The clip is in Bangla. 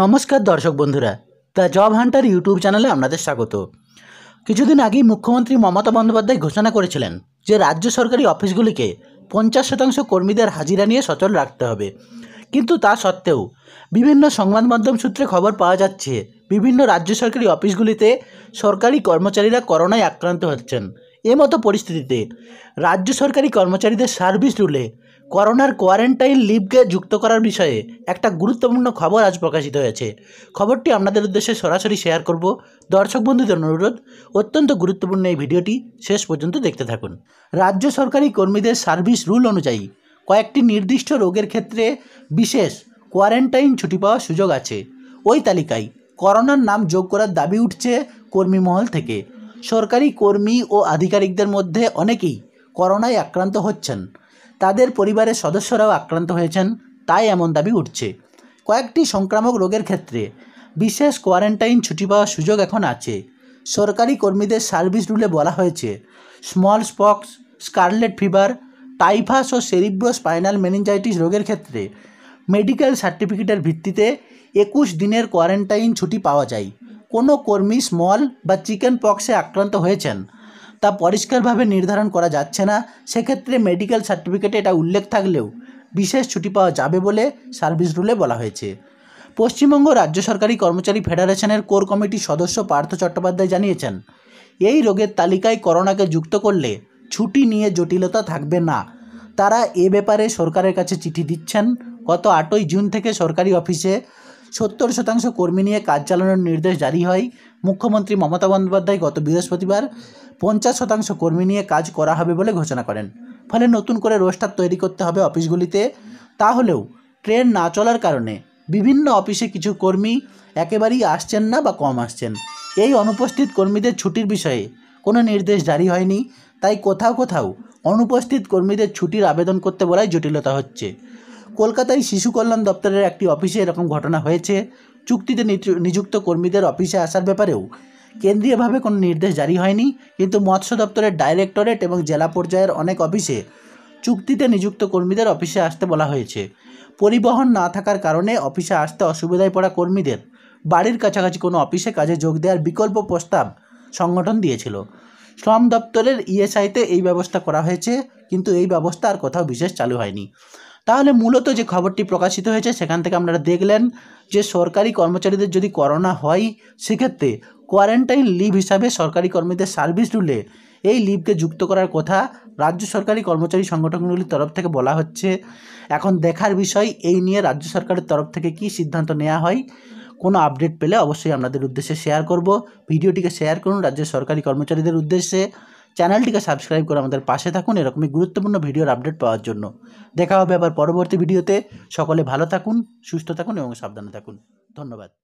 নমস্কার দর্শক বন্ধুরা দ্য জব হান্টার ইউটিউব চ্যানেলে আপনাদের স্বাগত কিছুদিন আগেই মুখ্যমন্ত্রী মমতা বন্দ্যোপাধ্যায় ঘোষণা করেছিলেন যে রাজ্য সরকারি অফিসগুলিকে পঞ্চাশ শতাংশ কর্মীদের হাজিরা নিয়ে সচল রাখতে হবে কিন্তু তা সত্ত্বেও বিভিন্ন সংবাদ মাধ্যম সূত্রে খবর পাওয়া যাচ্ছে বিভিন্ন রাজ্য সরকারি অফিসগুলিতে সরকারি কর্মচারীরা করোনায় আক্রান্ত হচ্ছেন এমতো পরিস্থিতিতে রাজ্য সরকারি কর্মচারীদের সার্ভিস রুলে করোনার কোয়ারেন্টাইন লিভকে যুক্ত করার বিষয়ে একটা গুরুত্বপূর্ণ খবর আজ প্রকাশিত হয়েছে খবরটি আপনাদের উদ্দেশ্যে সরাসরি শেয়ার করব দর্শক বন্ধুদের অনুরোধ অত্যন্ত গুরুত্বপূর্ণ এই ভিডিওটি শেষ পর্যন্ত দেখতে থাকুন রাজ্য সরকারি কর্মীদের সার্ভিস রুল অনুযায়ী কয়েকটি নির্দিষ্ট রোগের ক্ষেত্রে বিশেষ কোয়ারেন্টাইন ছুটি পাওয়ার সুযোগ আছে ওই তালিকায় করোনার নাম যোগ করার দাবি উঠছে কর্মী মহল থেকে সরকারি কর্মী ও আধিকারিকদের মধ্যে অনেকেই করোনায় আক্রান্ত হচ্ছেন তাদের পরিবারের সদস্যরাও আক্রান্ত হয়েছেন তাই এমন দাবি উঠছে কয়েকটি সংক্রামক রোগের ক্ষেত্রে বিশেষ কোয়ারেন্টাইন ছুটি পাওয়ার সুযোগ এখন আছে সরকারি কর্মীদের সার্ভিস রুলে বলা হয়েছে smallpox scarlet fever typhus ও সেরিব্রো স্পাইনাল মেনিনজাইটিস রোগের ক্ষেত্রে মেডিকেল সার্টিফিকেটের ভিত্তিতে একুশ দিনের কোয়ারেন্টাইন ছুটি পাওয়া যায় কোনো কর্মী স্মল বা চিকেন পক্সে আক্রান্ত হয়েছেন তা পরিষ্কারভাবে নির্ধারণ করা যাচ্ছে না সেক্ষেত্রে মেডিকেল সার্টিফিকেটে এটা উল্লেখ থাকলেও বিশেষ ছুটি পাওয়া যাবে বলে সার্ভিস রুলে বলা হয়েছে পশ্চিমবঙ্গ রাজ্য সরকারি কর্মচারী ফেডারেশনের কোর কমিটির সদস্য পার্থ চট্টোপাধ্যায় জানিয়েছেন এই রোগের তালিকায় করোনাকে যুক্ত করলে ছুটি নিয়ে জটিলতা থাকবে না তারা এ ব্যাপারে সরকারের কাছে চিঠি দিচ্ছেন গত আটই জুন থেকে সরকারি অফিসে সত্তর শতাংশ কর্মী নিয়ে কাজ চালানোর নির্দেশ জারি হয় মুখ্যমন্ত্রী মমতা বন্দ্যোপাধ্যায় গত বৃহস্পতিবার পঞ্চাশ শতাংশ কর্মী নিয়ে কাজ করা হবে বলে ঘোষণা করেন ফলে নতুন করে রোস্টার তৈরি করতে হবে অফিসগুলিতে তাহলেও ট্রেন না চলার কারণে বিভিন্ন অফিসে কিছু কর্মী একেবারেই আসছেন না বা কম আসছেন এই অনুপস্থিত কর্মীদের ছুটির বিষয়ে কোনো নির্দেশ জারি হয়নি তাই কোথাও কোথাও অনুপস্থিত কর্মীদের ছুটির আবেদন করতে বলাই জটিলতা হচ্ছে কলকাতায় শিশু কল্যাণ দপ্তরের একটি অফিসে এরকম ঘটনা হয়েছে চুক্তিতে নিযুক্ত কর্মীদের অফিসে আসার ব্যাপারেও কেন্দ্রীয়ভাবে কোনো নির্দেশ জারি হয়নি কিন্তু মৎস্য দপ্তরের ডাইরেক্টরেট এবং জেলা পর্যায়ের অনেক অফিসে চুক্তিতে নিযুক্ত কর্মীদের অফিসে আসতে বলা হয়েছে পরিবহন না থাকার কারণে অফিসে আসতে অসুবিধায় পড়া কর্মীদের বাড়ির কাছাকাছি কোনো অফিসে কাজে যোগ দেওয়ার বিকল্প প্রস্তাব সংগঠন দিয়েছিল শ্রম দপ্তরের ইএসআইতে এই ব্যবস্থা করা হয়েছে কিন্তু এই ব্যবস্থা আর কোথাও বিশেষ চালু হয়নি তাহলে মূলত যে খবরটি প্রকাশিত হয়েছে সেখান থেকে আপনারা দেখলেন যে সরকারি কর্মচারীদের যদি করোনা হয় সেক্ষেত্রে কোয়ারেন্টাইন লিভ হিসাবে সরকারি কর্মীদের সার্ভিস রুলে এই লিভকে যুক্ত করার কথা রাজ্য সরকারি কর্মচারী সংগঠনগুলির তরফ থেকে বলা হচ্ছে এখন দেখার বিষয় এই নিয়ে রাজ্য সরকারের তরফ থেকে কি সিদ্ধান্ত নেওয়া হয় কোনো আপডেট পেলে অবশ্যই আপনাদের উদ্দেশ্যে শেয়ার করব ভিডিওটিকে শেয়ার করুন রাজ্যের সরকারি কর্মচারীদের উদ্দেশ্যে চ্যানেলটিকে সাবস্ক্রাইব করে আমাদের পাশে থাকুন এরকমই গুরুত্বপূর্ণ ভিডিওর আপডেট পাওয়ার জন্য দেখা হবে আবার পরবর্তী ভিডিওতে সকলে ভালো থাকুন সুস্থ থাকুন এবং সাবধানে থাকুন ধন্যবাদ